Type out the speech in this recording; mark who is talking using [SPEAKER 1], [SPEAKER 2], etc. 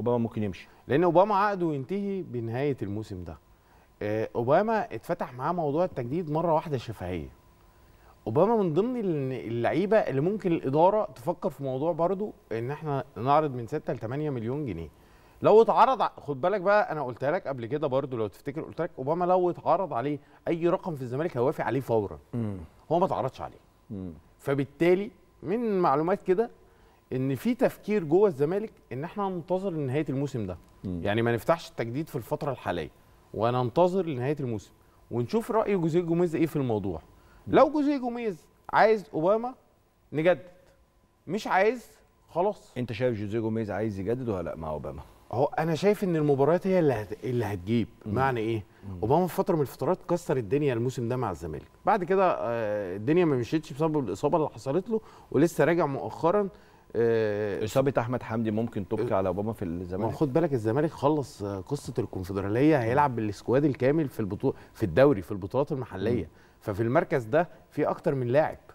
[SPEAKER 1] اوباما ممكن يمشي لان اوباما عقده ينتهي بنهايه الموسم ده آه، اوباما اتفتح معاه موضوع التجديد مره واحده شفهيه اوباما من ضمن اللعيبه اللي ممكن الاداره تفكر في موضوع برضو ان احنا نعرض من 6 ل 8 مليون جنيه لو اتعرض خد بالك بقى انا قلت لك قبل كده برضو لو تفتكر قلت لك اوباما لو اتعرض عليه اي رقم في الزمالك هيوافق عليه فورا هو ما اتعرضش عليه فبالتالي من معلومات كده ان في تفكير جوه الزمالك ان احنا ننتظر لنهايه الموسم ده م. يعني ما نفتحش التجديد في الفتره الحاليه وننتظر لنهايه الموسم ونشوف راي جوزيه جوميز ايه في الموضوع م. لو جوزيه جوميز عايز اوباما نجدد مش عايز خلاص انت شايف جوزيه جوميز عايز يجدد ولا لا مع اوباما هو انا شايف ان المباريات هي اللي هت... اللي هتجيب مم. معنى ايه مم. اوباما في فتره من الفترات كسر الدنيا الموسم ده مع الزمالك بعد كده آه، الدنيا ما مشيتش بسبب الاصابه اللي حصلت له ولسه راجع مؤخرا اصابه آه، احمد حمدي ممكن تبكي آه، على اوباما في الزمالك خد بالك الزمالك خلص آه، قصه الكونفدراليه هيلعب بالسكواد الكامل في البطوله في الدوري في البطولات المحليه ففي المركز ده في اكتر من لاعب